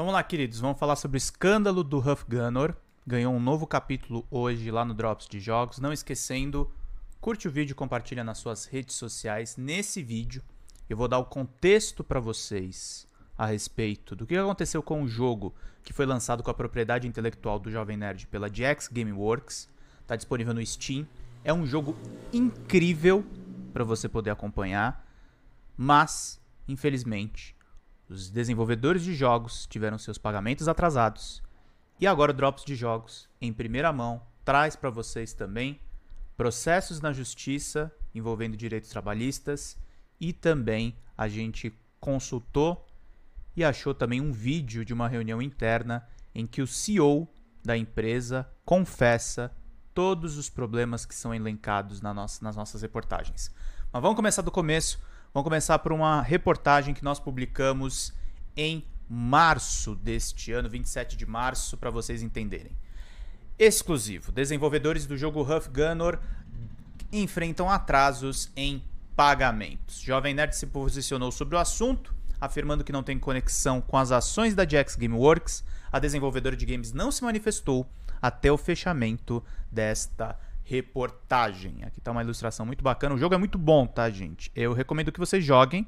Vamos lá, queridos, vamos falar sobre o escândalo do Huff Gunner. Ganhou um novo capítulo hoje lá no Drops de Jogos. Não esquecendo, curte o vídeo, compartilha nas suas redes sociais. Nesse vídeo, eu vou dar o contexto para vocês a respeito do que aconteceu com o jogo que foi lançado com a propriedade intelectual do Jovem Nerd pela GX Gameworks. Está disponível no Steam. É um jogo incrível para você poder acompanhar, mas, infelizmente, os desenvolvedores de jogos tiveram seus pagamentos atrasados. E agora o Drops de Jogos, em primeira mão, traz para vocês também processos na justiça envolvendo direitos trabalhistas e também a gente consultou e achou também um vídeo de uma reunião interna em que o CEO da empresa confessa todos os problemas que são elencados na nossa, nas nossas reportagens. Mas vamos começar do começo Vamos começar por uma reportagem que nós publicamos em março deste ano, 27 de março, para vocês entenderem. Exclusivo: desenvolvedores do jogo Huff Gunner enfrentam atrasos em pagamentos. Jovem Nerd se posicionou sobre o assunto, afirmando que não tem conexão com as ações da Jax Gameworks. A desenvolvedora de games não se manifestou até o fechamento desta reportagem. Aqui está uma ilustração muito bacana. O jogo é muito bom, tá, gente? Eu recomendo que vocês joguem,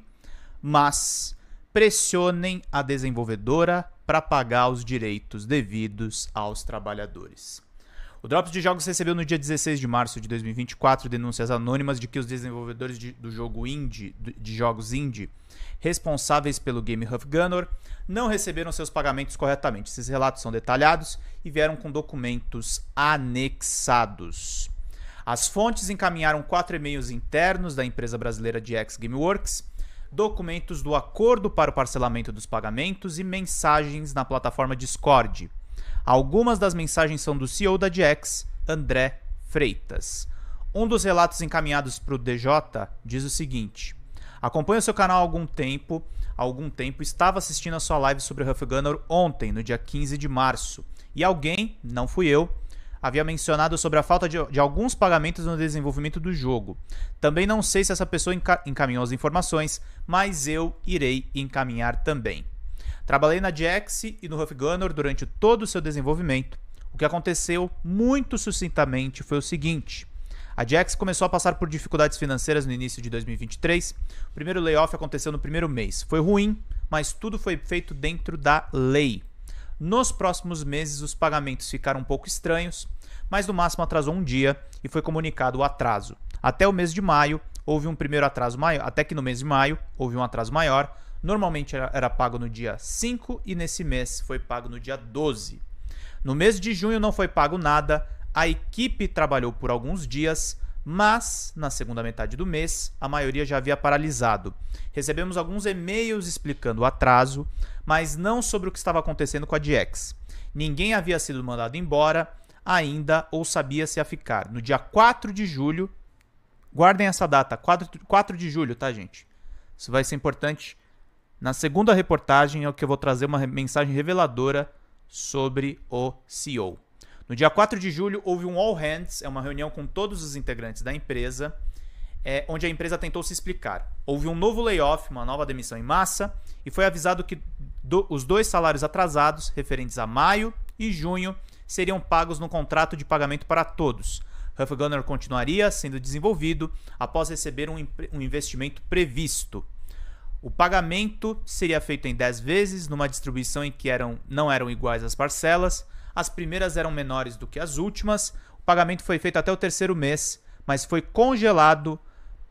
mas pressionem a desenvolvedora para pagar os direitos devidos aos trabalhadores. O Drops de Jogos recebeu no dia 16 de março de 2024 denúncias anônimas de que os desenvolvedores de, do jogo indie, de jogos indie, responsáveis pelo game Huff Gunner, não receberam seus pagamentos corretamente. Esses relatos são detalhados e vieram com documentos anexados. As fontes encaminharam quatro e-mails internos da empresa brasileira de X Gameworks, documentos do acordo para o parcelamento dos pagamentos e mensagens na plataforma Discord Algumas das mensagens são do CEO da DX, André Freitas. Um dos relatos encaminhados para o DJ diz o seguinte: Acompanho seu canal há algum tempo. Há algum tempo estava assistindo a sua live sobre Huff Gunner ontem, no dia 15 de março. E alguém, não fui eu, havia mencionado sobre a falta de, de, alguns pagamentos no desenvolvimento do jogo. Também não sei se essa pessoa encaminhou as informações, mas eu irei encaminhar também. Trabalhei na Jax e no Ruff Gunner durante todo o seu desenvolvimento. O que aconteceu, muito sucintamente, foi o seguinte. A Jax começou a passar por dificuldades financeiras no início de 2023. O primeiro layoff aconteceu no primeiro mês. Foi ruim, mas tudo foi feito dentro da lei. Nos próximos meses, os pagamentos ficaram um pouco estranhos, mas no máximo atrasou um dia e foi comunicado o atraso. Até o mês de maio, houve um primeiro atraso maior, até que no mês de maio houve um atraso maior, Normalmente era, era pago no dia 5 e nesse mês foi pago no dia 12. No mês de junho não foi pago nada, a equipe trabalhou por alguns dias, mas na segunda metade do mês a maioria já havia paralisado. Recebemos alguns e-mails explicando o atraso, mas não sobre o que estava acontecendo com a DX. Ninguém havia sido mandado embora ainda ou sabia se ia ficar. No dia 4 de julho, guardem essa data, 4, 4 de julho, tá, gente? Isso vai ser importante na segunda reportagem é o que eu vou trazer uma mensagem reveladora sobre o CEO. No dia 4 de julho houve um all hands, é uma reunião com todos os integrantes da empresa, é, onde a empresa tentou se explicar. Houve um novo layoff, uma nova demissão em massa, e foi avisado que do, os dois salários atrasados, referentes a maio e junho, seriam pagos no contrato de pagamento para todos. Huff Gunner continuaria sendo desenvolvido após receber um, um investimento previsto. O pagamento seria feito em 10 vezes, numa distribuição em que eram, não eram iguais as parcelas. As primeiras eram menores do que as últimas. O pagamento foi feito até o terceiro mês, mas foi congelado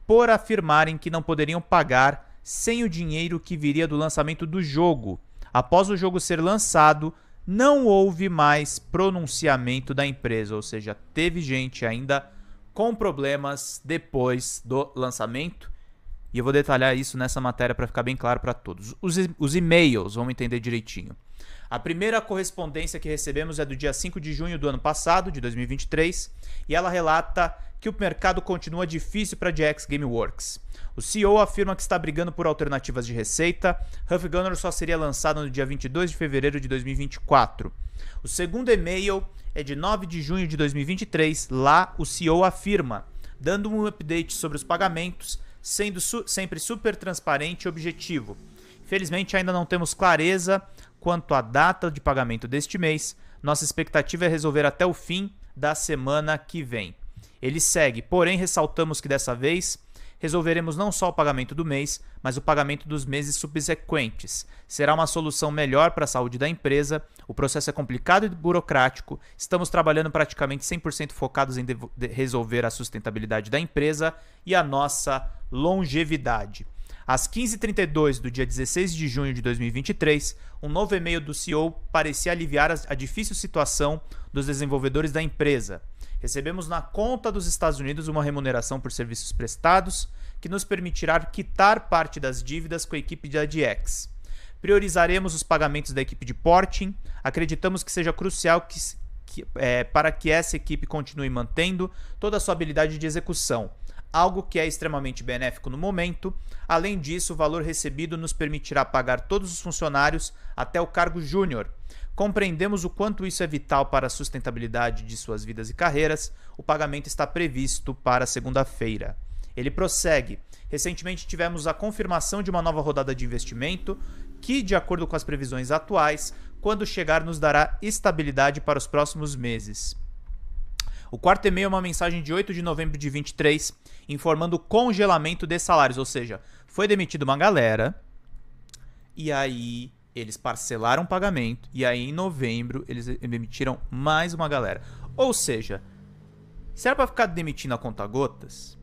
por afirmarem que não poderiam pagar sem o dinheiro que viria do lançamento do jogo. Após o jogo ser lançado, não houve mais pronunciamento da empresa, ou seja, teve gente ainda com problemas depois do lançamento e eu vou detalhar isso nessa matéria para ficar bem claro para todos. Os, os e-mails, vamos entender direitinho. A primeira correspondência que recebemos é do dia 5 de junho do ano passado, de 2023, e ela relata que o mercado continua difícil para a GX Gameworks. O CEO afirma que está brigando por alternativas de receita. Huff Gunner só seria lançado no dia 22 de fevereiro de 2024. O segundo e-mail é de 9 de junho de 2023. Lá, o CEO afirma, dando um update sobre os pagamentos, sendo su sempre super transparente e objetivo. Felizmente, ainda não temos clareza quanto à data de pagamento deste mês. Nossa expectativa é resolver até o fim da semana que vem. Ele segue, porém, ressaltamos que dessa vez resolveremos não só o pagamento do mês, mas o pagamento dos meses subsequentes. Será uma solução melhor para a saúde da empresa. O processo é complicado e burocrático. Estamos trabalhando praticamente 100% focados em resolver a sustentabilidade da empresa e a nossa longevidade. Às 15h32 do dia 16 de junho de 2023, um novo e-mail do CEO parecia aliviar a difícil situação dos desenvolvedores da empresa. Recebemos na conta dos Estados Unidos uma remuneração por serviços prestados que nos permitirá quitar parte das dívidas com a equipe da DX. Priorizaremos os pagamentos da equipe de porting. Acreditamos que seja crucial que, que, é, para que essa equipe continue mantendo toda a sua habilidade de execução algo que é extremamente benéfico no momento. Além disso, o valor recebido nos permitirá pagar todos os funcionários até o cargo júnior. Compreendemos o quanto isso é vital para a sustentabilidade de suas vidas e carreiras. O pagamento está previsto para segunda-feira. Ele prossegue. Recentemente tivemos a confirmação de uma nova rodada de investimento que, de acordo com as previsões atuais, quando chegar nos dará estabilidade para os próximos meses. O quarto e-mail é uma mensagem de 8 de novembro de 23, informando o congelamento de salários, ou seja, foi demitido uma galera e aí eles parcelaram o pagamento e aí em novembro eles demitiram mais uma galera. Ou seja, se era pra ficar demitindo a conta gotas,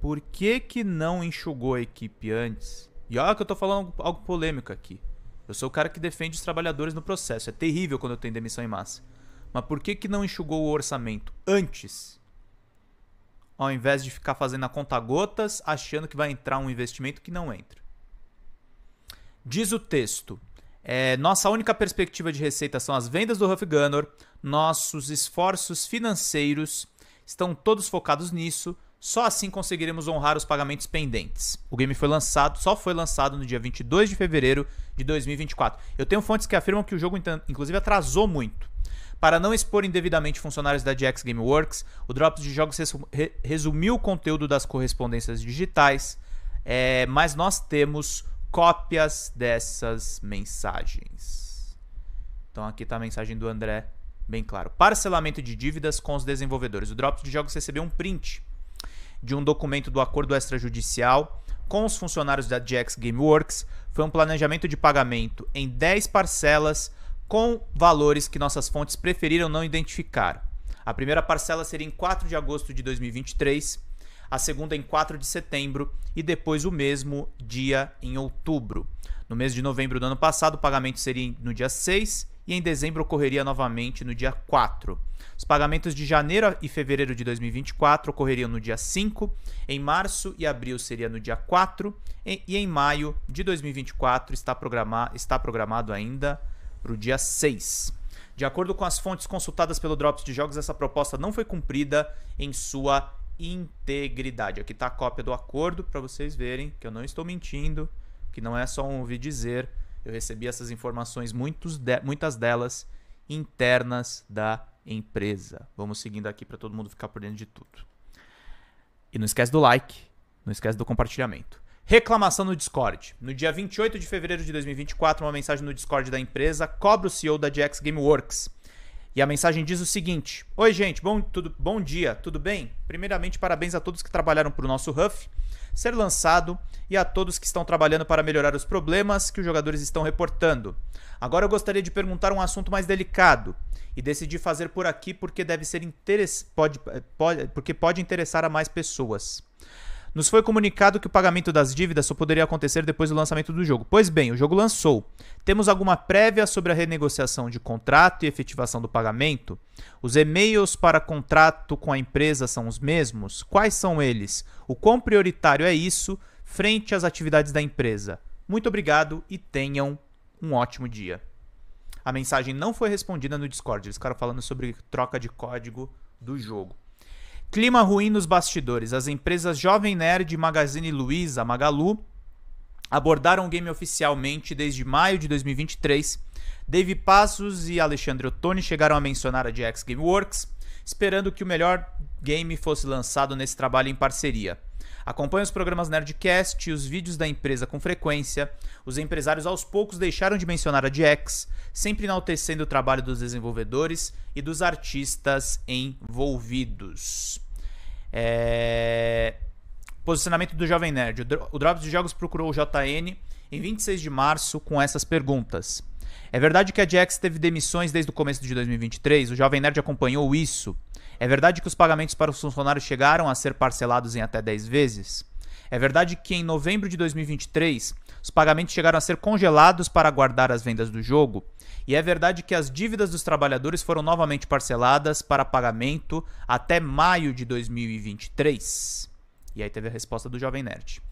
por que que não enxugou a equipe antes? E olha que eu tô falando algo polêmico aqui. Eu sou o cara que defende os trabalhadores no processo. É terrível quando eu tenho demissão em massa. Mas por que, que não enxugou o orçamento antes? Ao invés de ficar fazendo a conta gotas, achando que vai entrar um investimento que não entra. Diz o texto. É, nossa única perspectiva de receita são as vendas do Huff Gunner. Nossos esforços financeiros estão todos focados nisso. Só assim conseguiremos honrar os pagamentos pendentes. O game foi lançado, só foi lançado no dia 22 de fevereiro de 2024. Eu tenho fontes que afirmam que o jogo, inclusive, atrasou muito. Para não expor indevidamente funcionários da GX Gameworks, o Drops de Jogos resumiu o conteúdo das correspondências digitais, é, mas nós temos cópias dessas mensagens. Então aqui está a mensagem do André, bem claro. Parcelamento de dívidas com os desenvolvedores. O Drops de Jogos recebeu um print de um documento do acordo extrajudicial com os funcionários da GX Gameworks. Foi um planejamento de pagamento em 10 parcelas com valores que nossas fontes preferiram não identificar. A primeira parcela seria em 4 de agosto de 2023, a segunda em 4 de setembro e depois o mesmo dia em outubro. No mês de novembro do ano passado, o pagamento seria no dia 6 e em dezembro ocorreria novamente no dia 4. Os pagamentos de janeiro e fevereiro de 2024 ocorreriam no dia 5, em março e abril seria no dia 4 e, em maio de 2024 está, programar, está programado ainda para o dia 6. De acordo com as fontes consultadas pelo Drops de Jogos, essa proposta não foi cumprida em sua integridade. Aqui está a cópia do acordo para vocês verem que eu não estou mentindo, que não é só um ouvir dizer. Eu recebi essas informações, de, muitas delas internas da empresa. Vamos seguindo aqui para todo mundo ficar por dentro de tudo. E não esquece do like, não esquece do compartilhamento. Reclamação no Discord. No dia 28 de fevereiro de 2024, uma mensagem no Discord da empresa cobra o CEO da GX Gameworks. E a mensagem diz o seguinte: Oi, gente, bom, tudo, bom dia, tudo bem? Primeiramente, parabéns a todos que trabalharam para o nosso Huff ser lançado e a todos que estão trabalhando para melhorar os problemas que os jogadores estão reportando. Agora eu gostaria de perguntar um assunto mais delicado e decidi fazer por aqui porque deve ser interesse, pode, eh, pode, porque pode interessar a mais pessoas. Nos foi comunicado que o pagamento das dívidas só poderia acontecer depois do lançamento do jogo. Pois bem, o jogo lançou. Temos alguma prévia sobre a renegociação de contrato e efetivação do pagamento? Os e-mails para contrato com a empresa são os mesmos? Quais são eles? O quão prioritário é isso frente às atividades da empresa? Muito obrigado e tenham um ótimo dia. A mensagem não foi respondida no Discord. Eles ficaram falando sobre troca de código do jogo. Clima ruim nos bastidores. As empresas Jovem Nerd, Magazine Luiza, Magalu abordaram o game oficialmente desde maio de 2023. Dave Passos e Alexandre Ottoni chegaram a mencionar a GX Gameworks, esperando que o melhor game fosse lançado nesse trabalho em parceria. Acompanha os programas Nerdcast e os vídeos da empresa com frequência. Os empresários aos poucos deixaram de mencionar a GX, sempre enaltecendo o trabalho dos desenvolvedores e dos artistas envolvidos. É... Posicionamento do Jovem Nerd. O Drops de Jogos procurou o JN em 26 de março com essas perguntas. É verdade que a Jax teve demissões desde o começo de 2023? O Jovem Nerd acompanhou isso? É verdade que os pagamentos para os funcionários chegaram a ser parcelados em até 10 vezes? É verdade que em novembro de 2023 os pagamentos chegaram a ser congelados para guardar as vendas do jogo. E é verdade que as dívidas dos trabalhadores foram novamente parceladas para pagamento até maio de 2023. E aí teve a resposta do Jovem Nerd.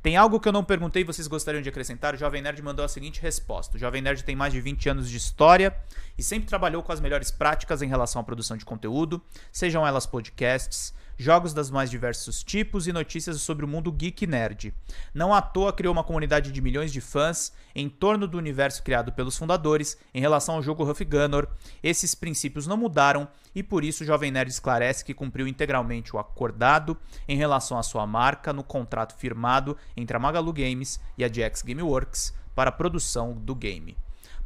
Tem algo que eu não perguntei e vocês gostariam de acrescentar? O Jovem Nerd mandou a seguinte resposta. O Jovem Nerd tem mais de 20 anos de história e sempre trabalhou com as melhores práticas em relação à produção de conteúdo, sejam elas podcasts, jogos das mais diversos tipos e notícias sobre o mundo geek nerd. Não à toa criou uma comunidade de milhões de fãs em torno do universo criado pelos fundadores em relação ao jogo Huff Gunner. Esses princípios não mudaram e por isso o Jovem Nerd esclarece que cumpriu integralmente o acordado em relação à sua marca no contrato firmado entre a Magalu Games e a GX Gameworks para a produção do game.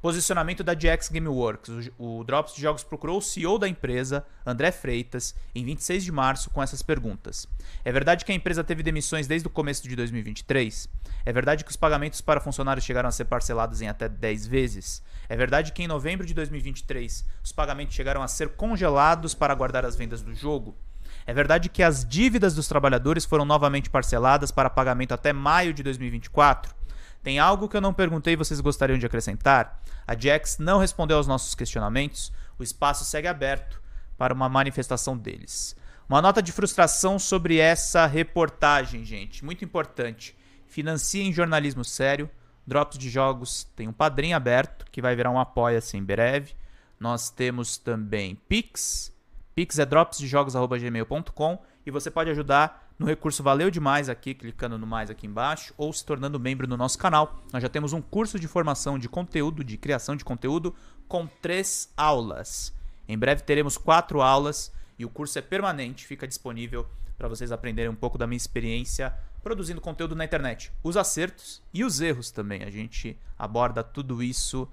Posicionamento da DX Gameworks. O, o Drops de Jogos procurou o CEO da empresa, André Freitas, em 26 de março com essas perguntas. É verdade que a empresa teve demissões desde o começo de 2023? É verdade que os pagamentos para funcionários chegaram a ser parcelados em até 10 vezes? É verdade que em novembro de 2023 os pagamentos chegaram a ser congelados para guardar as vendas do jogo? É verdade que as dívidas dos trabalhadores foram novamente parceladas para pagamento até maio de 2024? Tem algo que eu não perguntei e vocês gostariam de acrescentar? A Jax não respondeu aos nossos questionamentos. O espaço segue aberto para uma manifestação deles. Uma nota de frustração sobre essa reportagem, gente. Muito importante. Financiem jornalismo sério. Drops de jogos tem um padrinho aberto, que vai virar um apoia-se em breve. Nós temos também Pix. Pix é dropsdejogos.gmail.com e você pode ajudar no recurso Valeu Demais aqui, clicando no mais aqui embaixo, ou se tornando membro do nosso canal. Nós já temos um curso de formação de conteúdo, de criação de conteúdo, com três aulas. Em breve teremos quatro aulas e o curso é permanente, fica disponível para vocês aprenderem um pouco da minha experiência produzindo conteúdo na internet. Os acertos e os erros também. A gente aborda tudo isso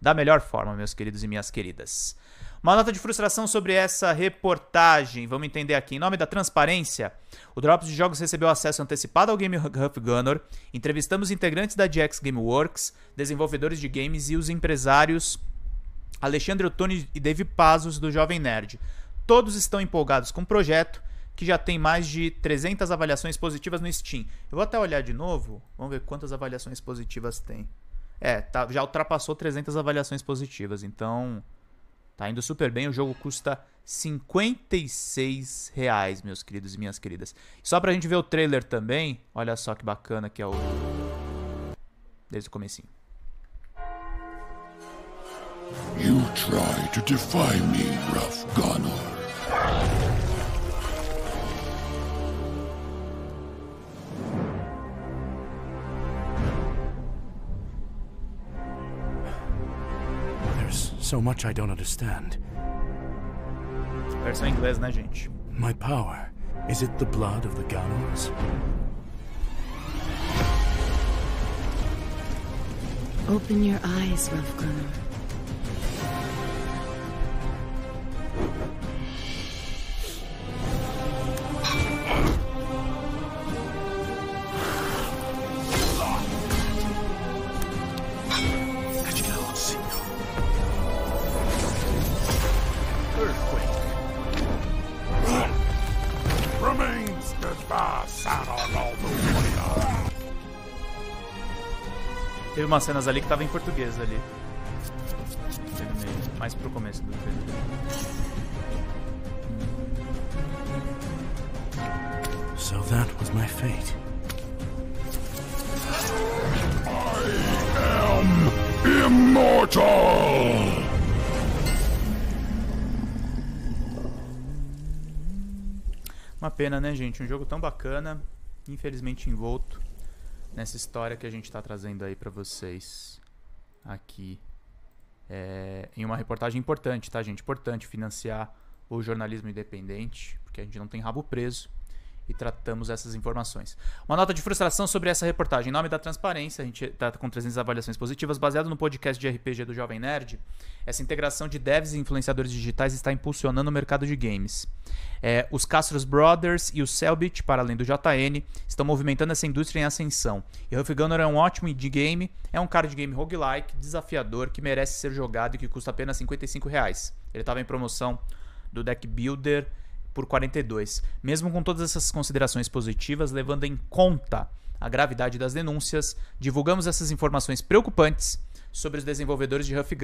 da melhor forma, meus queridos e minhas queridas. Uma nota de frustração sobre essa reportagem. Vamos entender aqui. Em nome da transparência, o Drops de Jogos recebeu acesso antecipado ao Game Huff Gunner. Entrevistamos integrantes da GX Gameworks, desenvolvedores de games e os empresários Alexandre Ottoni e Dave Pazos do Jovem Nerd. Todos estão empolgados com o projeto, que já tem mais de 300 avaliações positivas no Steam. Eu vou até olhar de novo, vamos ver quantas avaliações positivas tem. É, tá, já ultrapassou 300 avaliações positivas, então Tá indo super bem, o jogo custa 56 reais, meus queridos e minhas queridas. Só pra gente ver o trailer também, olha só que bacana que é o... Desde o comecinho. You try to defy me, Gunnar. So much I don't understand. Versão em né, gente? My power. Is it the blood of the Ganons? Open your eyes, Rough Gunner. Teve umas cenas ali que tava em português ali. Mais pro começo do vídeo. So that was my fate. I am immortal! pena, né, gente? Um jogo tão bacana, infelizmente envolto nessa história que a gente está trazendo aí para vocês aqui é, em uma reportagem importante, tá, gente? Importante financiar o jornalismo independente, porque a gente não tem rabo preso e tratamos essas informações. Uma nota de frustração sobre essa reportagem. Em nome da transparência, a gente está com 300 avaliações positivas, baseado no podcast de RPG do Jovem Nerd. Essa integração de devs e influenciadores digitais está impulsionando o mercado de games. É, os Castros Brothers e o Selbit, para além do JN, estão movimentando essa indústria em ascensão. E Huff Gunner é um ótimo indie game, é um card game roguelike, desafiador, que merece ser jogado e que custa apenas 55 reais. Ele estava em promoção do Deck Builder por 42. Mesmo com todas essas considerações positivas, levando em conta a gravidade das denúncias, divulgamos essas informações preocupantes sobre os desenvolvedores de Huff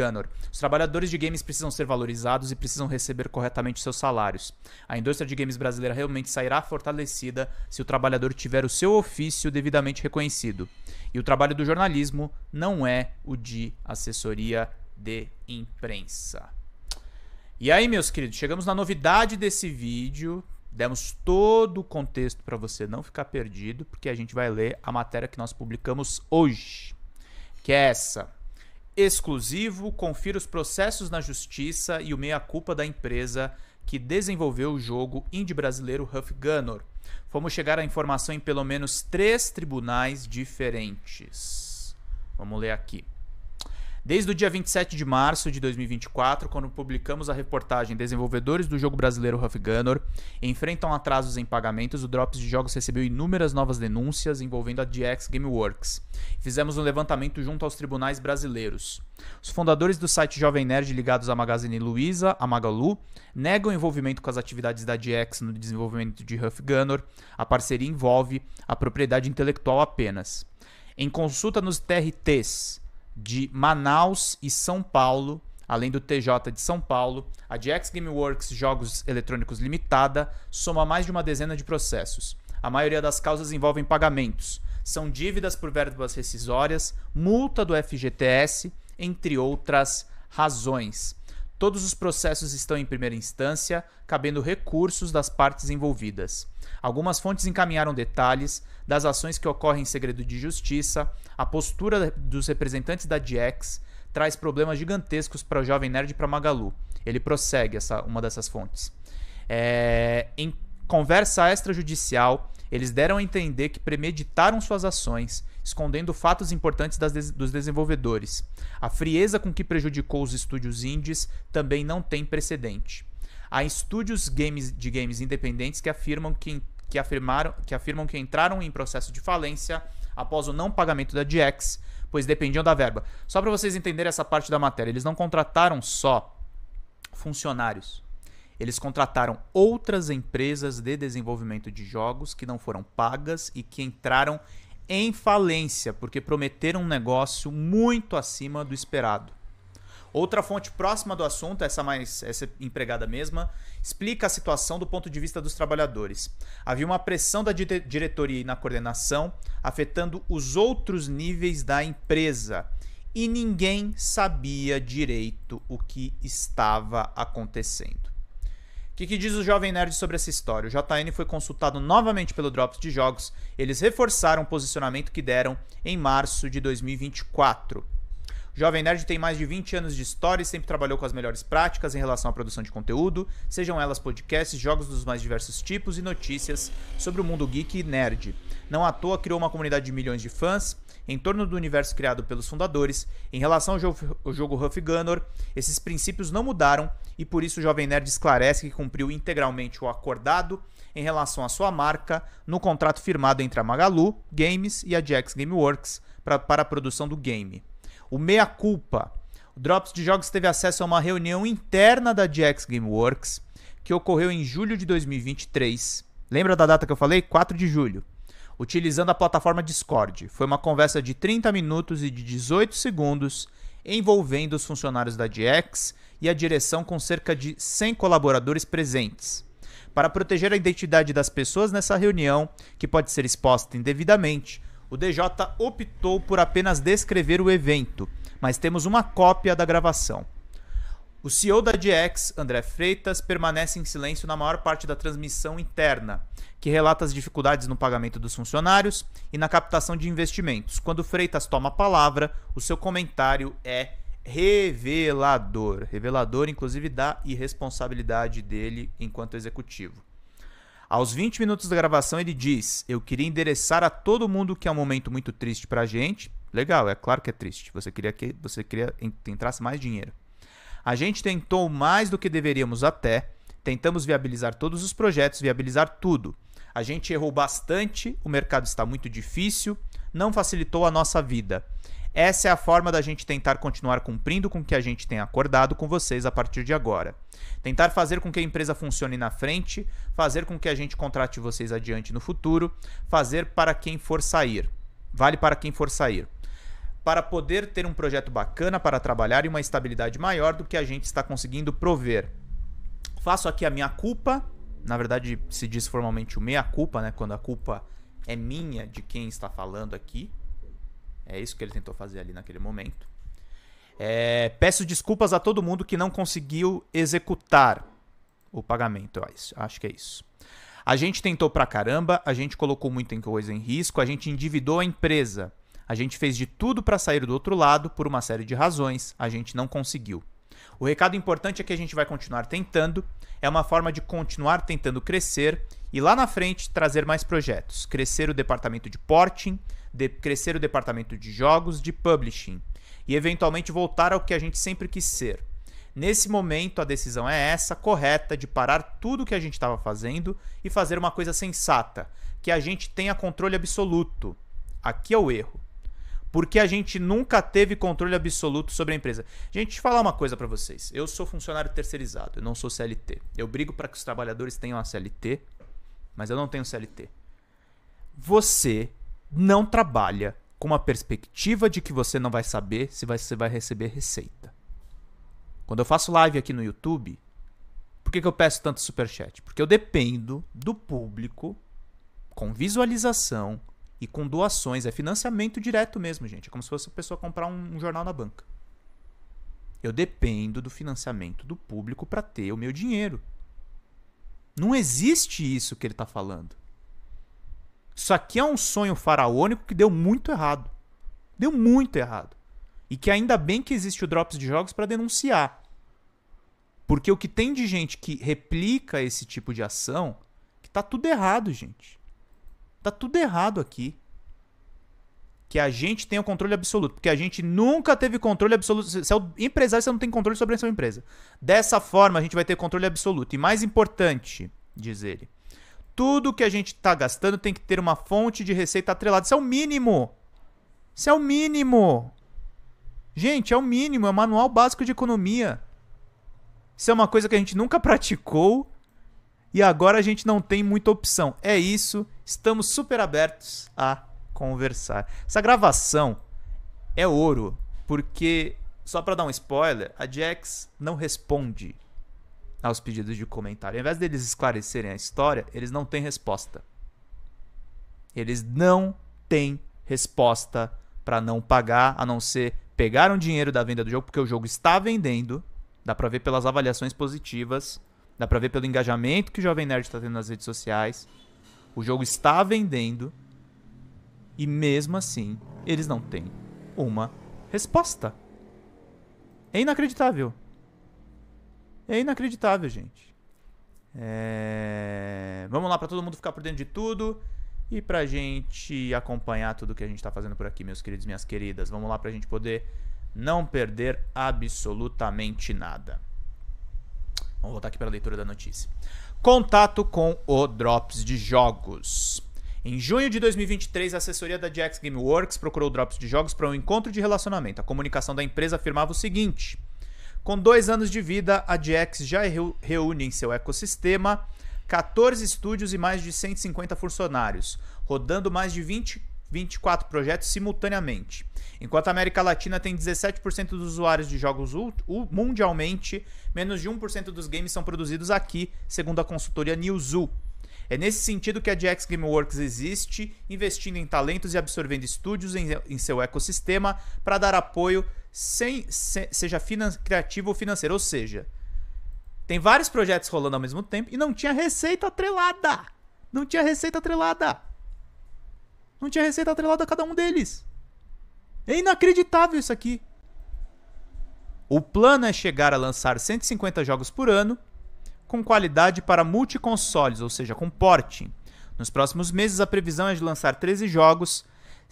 Os trabalhadores de games precisam ser valorizados e precisam receber corretamente seus salários. A indústria de games brasileira realmente sairá fortalecida se o trabalhador tiver o seu ofício devidamente reconhecido. E o trabalho do jornalismo não é o de assessoria de imprensa. E aí, meus queridos, chegamos na novidade desse vídeo. Demos todo o contexto para você não ficar perdido, porque a gente vai ler a matéria que nós publicamos hoje, que é essa. Exclusivo, confira os processos na justiça e o meia-culpa da empresa que desenvolveu o jogo indie brasileiro Huff Gunner. Fomos chegar à informação em pelo menos três tribunais diferentes. Vamos ler aqui. Desde o dia 27 de março de 2024, quando publicamos a reportagem Desenvolvedores do jogo brasileiro Huff Gunner enfrentam atrasos em pagamentos, o Drops de Jogos recebeu inúmeras novas denúncias envolvendo a DX Gameworks. Fizemos um levantamento junto aos tribunais brasileiros. Os fundadores do site Jovem Nerd ligados à Magazine Luiza, a Magalu, negam envolvimento com as atividades da DX no desenvolvimento de Huff Gunner. A parceria envolve a propriedade intelectual apenas. Em consulta nos TRTs, de Manaus e São Paulo, além do TJ de São Paulo, a GX Gameworks Jogos Eletrônicos Limitada soma mais de uma dezena de processos. A maioria das causas envolvem pagamentos, são dívidas por verbas rescisórias, multa do FGTS, entre outras razões. Todos os processos estão em primeira instância, cabendo recursos das partes envolvidas. Algumas fontes encaminharam detalhes das ações que ocorrem em segredo de justiça, a postura dos representantes da DX traz problemas gigantescos para o jovem nerd e para Magalu. Ele prossegue essa uma dessas fontes. É, em conversa extrajudicial, eles deram a entender que premeditaram suas ações escondendo fatos importantes des dos desenvolvedores. A frieza com que prejudicou os estúdios indies também não tem precedente. Há estúdios games de games independentes que afirmam que, que, afirmaram, que afirmam que entraram em processo de falência após o não pagamento da DX, pois dependiam da verba. Só para vocês entenderem essa parte da matéria, eles não contrataram só funcionários. Eles contrataram outras empresas de desenvolvimento de jogos que não foram pagas e que entraram em falência, porque prometeram um negócio muito acima do esperado. Outra fonte próxima do assunto, essa mais essa empregada mesma, explica a situação do ponto de vista dos trabalhadores. Havia uma pressão da diretoria e na coordenação, afetando os outros níveis da empresa, e ninguém sabia direito o que estava acontecendo. O que, que, diz o Jovem Nerd sobre essa história? O JN foi consultado novamente pelo Drops de Jogos. Eles reforçaram o posicionamento que deram em março de 2024. Jovem Nerd tem mais de 20 anos de história e sempre trabalhou com as melhores práticas em relação à produção de conteúdo, sejam elas podcasts, jogos dos mais diversos tipos e notícias sobre o mundo geek e nerd. Não à toa criou uma comunidade de milhões de fãs em torno do universo criado pelos fundadores. Em relação ao jogo, Huff Gunner, esses princípios não mudaram e por isso o Jovem Nerd esclarece que cumpriu integralmente o acordado em relação à sua marca no contrato firmado entre a Magalu Games e a Jax Gameworks para a produção do game. O Meia Culpa. O Drops de Jogos teve acesso a uma reunião interna da GX Gameworks, que ocorreu em julho de 2023. Lembra da data que eu falei? 4 de julho. Utilizando a plataforma Discord. Foi uma conversa de 30 minutos e de 18 segundos envolvendo os funcionários da GX e a direção com cerca de 100 colaboradores presentes. Para proteger a identidade das pessoas nessa reunião, que pode ser exposta indevidamente, o DJ optou por apenas descrever o evento, mas temos uma cópia da gravação. O CEO da DX, André Freitas, permanece em silêncio na maior parte da transmissão interna, que relata as dificuldades no pagamento dos funcionários e na captação de investimentos. Quando Freitas toma a palavra, o seu comentário é revelador. Revelador, inclusive, da irresponsabilidade dele enquanto executivo. Aos 20 minutos da gravação, ele diz: Eu queria endereçar a todo mundo que é um momento muito triste pra gente. Legal, é claro que é triste. Você queria que você queria entrasse mais dinheiro. A gente tentou mais do que deveríamos até. Tentamos viabilizar todos os projetos, viabilizar tudo. A gente errou bastante, o mercado está muito difícil, não facilitou a nossa vida. Essa é a forma da gente tentar continuar cumprindo com o que a gente tem acordado com vocês a partir de agora. Tentar fazer com que a empresa funcione na frente, fazer com que a gente contrate vocês adiante no futuro, fazer para quem for sair. Vale para quem for sair para poder ter um projeto bacana para trabalhar e uma estabilidade maior do que a gente está conseguindo prover. Faço aqui a minha culpa, na verdade se diz formalmente o meia culpa, né, quando a culpa é minha de quem está falando aqui, é isso que ele tentou fazer ali naquele momento. É, peço desculpas a todo mundo que não conseguiu executar o pagamento. Acho que é isso. A gente tentou pra caramba, a gente colocou muita coisa em risco, a gente endividou a empresa. A gente fez de tudo para sair do outro lado por uma série de razões, a gente não conseguiu. O recado importante é que a gente vai continuar tentando, é uma forma de continuar tentando crescer e lá na frente trazer mais projetos, crescer o departamento de porting, de crescer o departamento de jogos, de publishing e eventualmente voltar ao que a gente sempre quis ser. Nesse momento, a decisão é essa, correta, de parar tudo o que a gente estava fazendo e fazer uma coisa sensata, que a gente tenha controle absoluto. Aqui é o erro. Porque a gente nunca teve controle absoluto sobre a empresa. Gente, deixa eu falar uma coisa para vocês. Eu sou funcionário terceirizado, eu não sou CLT. Eu brigo para que os trabalhadores tenham a CLT, mas eu não tenho CLT. Você não trabalha com a perspectiva de que você não vai saber se você vai receber receita. Quando eu faço live aqui no YouTube, por que, que eu peço tanto superchat? Porque eu dependo do público com visualização e com doações. É financiamento direto mesmo, gente. É como se fosse a pessoa comprar um, um jornal na banca. Eu dependo do financiamento do público para ter o meu dinheiro. Não existe isso que ele está falando. Isso aqui é um sonho faraônico que deu muito errado. Deu muito errado. E que ainda bem que existe o Drops de Jogos para denunciar. Porque o que tem de gente que replica esse tipo de ação, que tá tudo errado, gente. Tá tudo errado aqui. Que a gente tem o controle absoluto. Porque a gente nunca teve controle absoluto. Se é o empresário, você não tem controle sobre a sua empresa. Dessa forma, a gente vai ter controle absoluto. E mais importante, diz ele, tudo que a gente está gastando tem que ter uma fonte de receita atrelada. Isso é o mínimo. Isso é o mínimo. Gente, é o mínimo, é o manual básico de economia. Isso é uma coisa que a gente nunca praticou e agora a gente não tem muita opção. É isso, estamos super abertos a conversar. Essa gravação é ouro, porque só para dar um spoiler, a Jax não responde aos pedidos de comentário. Ao invés deles esclarecerem a história, eles não têm resposta. Eles não têm resposta para não pagar, a não ser pegaram dinheiro da venda do jogo, porque o jogo está vendendo. Dá pra ver pelas avaliações positivas. Dá pra ver pelo engajamento que o Jovem Nerd está tendo nas redes sociais. O jogo está vendendo. E mesmo assim, eles não têm uma resposta. É inacreditável. É inacreditável, gente. É... Vamos lá para todo mundo ficar por dentro de tudo e para gente acompanhar tudo que a gente está fazendo por aqui, meus queridos, minhas queridas. Vamos lá para a gente poder não perder absolutamente nada. Vamos voltar aqui para a leitura da notícia. Contato com o Drops de Jogos. Em junho de 2023, a assessoria da Jax Gameworks procurou o Drops de Jogos para um encontro de relacionamento. A comunicação da empresa afirmava o seguinte: com dois anos de vida, a GX já é reúne em seu ecossistema 14 estúdios e mais de 150 funcionários, rodando mais de 20, 24 projetos simultaneamente. Enquanto a América Latina tem 17% dos usuários de jogos mundialmente, menos de 1% dos games são produzidos aqui, segundo a consultoria Newzoo. É nesse sentido que a GX Gameworks existe, investindo em talentos e absorvendo estúdios em, em seu ecossistema para dar apoio sem, seja finan, criativo ou financeiro. Ou seja, tem vários projetos rolando ao mesmo tempo e não tinha receita atrelada. Não tinha receita atrelada. Não tinha receita atrelada a cada um deles. É inacreditável isso aqui. O plano é chegar a lançar 150 jogos por ano, com qualidade para multiconsoles, ou seja, com porting. Nos próximos meses, a previsão é de lançar 13 jogos,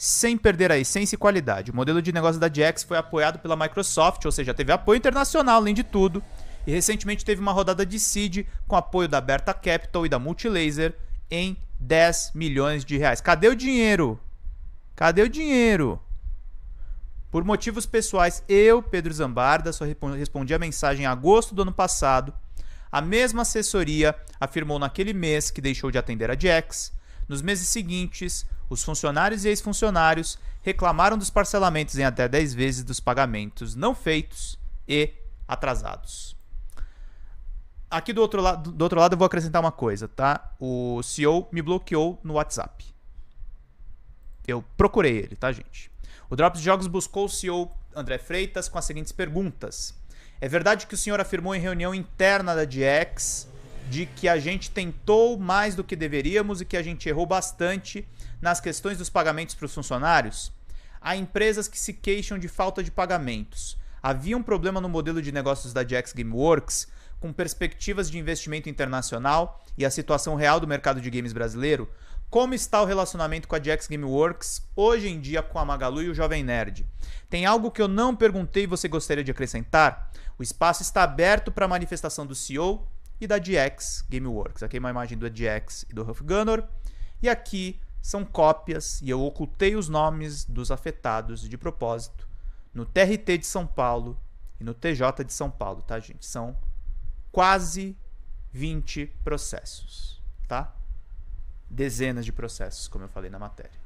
sem perder a essência e qualidade. O modelo de negócio da Jax foi apoiado pela Microsoft, ou seja, teve apoio internacional além de tudo. E recentemente teve uma rodada de seed com apoio da Berta Capital e da Multilaser em 10 milhões de reais. Cadê o dinheiro? Cadê o dinheiro? Por motivos pessoais, eu, Pedro Zambarda, só respondi a mensagem em agosto do ano passado. A mesma assessoria afirmou naquele mês que deixou de atender a Jax. Nos meses seguintes, os funcionários e ex-funcionários reclamaram dos parcelamentos em até 10 vezes dos pagamentos não feitos e atrasados. Aqui do outro lado, do outro lado eu vou acrescentar uma coisa, tá? O CEO me bloqueou no WhatsApp. Eu procurei ele, tá, gente? O Drops Jogos buscou o CEO André Freitas com as seguintes perguntas. É verdade que o senhor afirmou em reunião interna da DX de que a gente tentou mais do que deveríamos e que a gente errou bastante nas questões dos pagamentos para os funcionários? Há empresas que se queixam de falta de pagamentos. Havia um problema no modelo de negócios da Jax Gameworks, com perspectivas de investimento internacional e a situação real do mercado de games brasileiro? Como está o relacionamento com a Jax Gameworks hoje em dia com a Magalu e o Jovem Nerd? Tem algo que eu não perguntei e você gostaria de acrescentar? O espaço está aberto para manifestação do CEO e da GX Gameworks. Aqui é uma imagem do GX e do Huff Gunner. E aqui são cópias, e eu ocultei os nomes dos afetados de propósito, no TRT de São Paulo e no TJ de São Paulo, tá, gente? São quase 20 processos, tá? Dezenas de processos, como eu falei na matéria.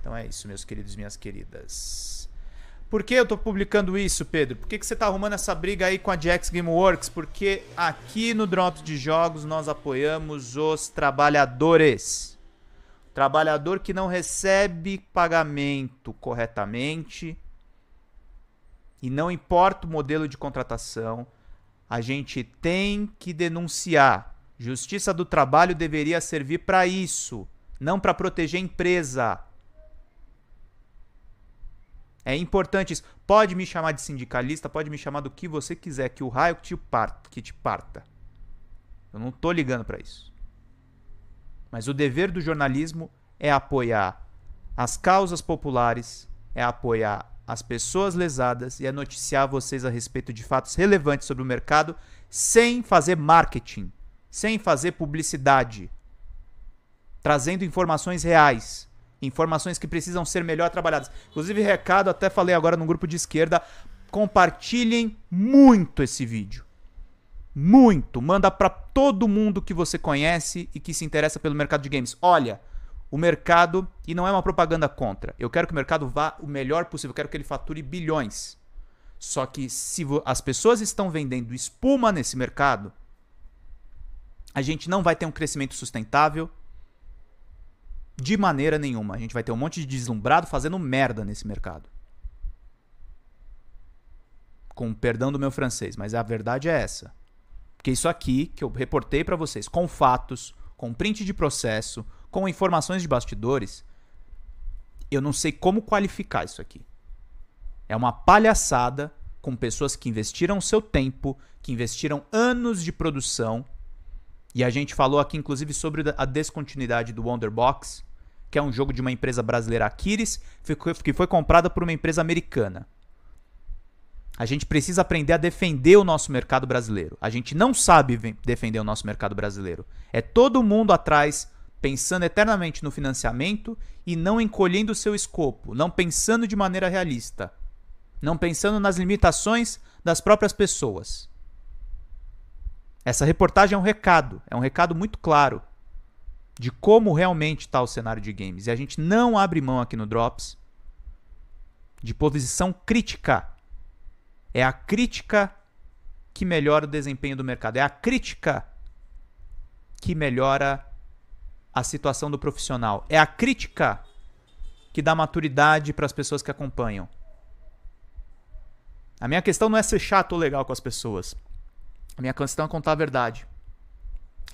Então é isso, meus queridos e minhas queridas. Por que eu tô publicando isso, Pedro? Por que, que você tá arrumando essa briga aí com a Jax Gameworks? Porque aqui no Drops de Jogos nós apoiamos os trabalhadores. trabalhador que não recebe pagamento corretamente. E não importa o modelo de contratação, a gente tem que denunciar. Justiça do trabalho deveria servir para isso, não para proteger a empresa. É importante isso. Pode me chamar de sindicalista, pode me chamar do que você quiser, que o raio te parta, que te parta. Eu não estou ligando para isso. Mas o dever do jornalismo é apoiar as causas populares, é apoiar as pessoas lesadas e é noticiar vocês a respeito de fatos relevantes sobre o mercado sem fazer marketing, sem fazer publicidade, trazendo informações reais, Informações que precisam ser melhor trabalhadas. Inclusive, recado, até falei agora no grupo de esquerda, compartilhem muito esse vídeo. Muito, manda para todo mundo que você conhece e que se interessa pelo mercado de games. Olha, o mercado, e não é uma propaganda contra. Eu quero que o mercado vá o melhor possível, eu quero que ele fature bilhões. Só que se as pessoas estão vendendo espuma nesse mercado, a gente não vai ter um crescimento sustentável, de maneira nenhuma. A gente vai ter um monte de deslumbrado fazendo merda nesse mercado. Com perdão do meu francês, mas a verdade é essa. Porque isso aqui que eu reportei para vocês, com fatos, com print de processo, com informações de bastidores, eu não sei como qualificar isso aqui. É uma palhaçada com pessoas que investiram seu tempo, que investiram anos de produção. E a gente falou aqui, inclusive, sobre a descontinuidade do Wonderbox, que é um jogo de uma empresa brasileira, Aquiris, que foi comprada por uma empresa americana. A gente precisa aprender a defender o nosso mercado brasileiro. A gente não sabe defender o nosso mercado brasileiro. É todo mundo atrás pensando eternamente no financiamento e não encolhendo o seu escopo, não pensando de maneira realista, não pensando nas limitações das próprias pessoas. Essa reportagem é um recado, é um recado muito claro de como realmente está o cenário de games. E a gente não abre mão aqui no Drops de posição crítica. É a crítica que melhora o desempenho do mercado. É a crítica que melhora a situação do profissional. É a crítica que dá maturidade para as pessoas que acompanham. A minha questão não é ser chato ou legal com as pessoas. A minha questão é contar a verdade.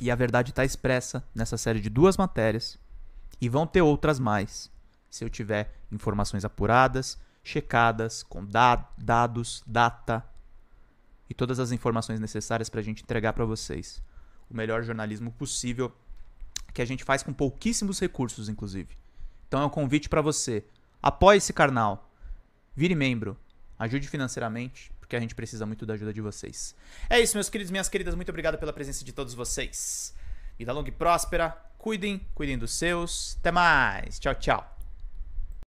E a verdade está expressa nessa série de duas matérias. E vão ter outras mais, se eu tiver informações apuradas, checadas, com da dados, data e todas as informações necessárias para a gente entregar para vocês o melhor jornalismo possível, que a gente faz com pouquíssimos recursos, inclusive. Então é um convite para você. Apoie esse canal. Vire membro. Ajude financeiramente porque a gente precisa muito da ajuda de vocês. É isso, meus queridos, minhas queridas, muito obrigado pela presença de todos vocês. Vida longa e próspera, cuidem, cuidem dos seus. Até mais, tchau, tchau.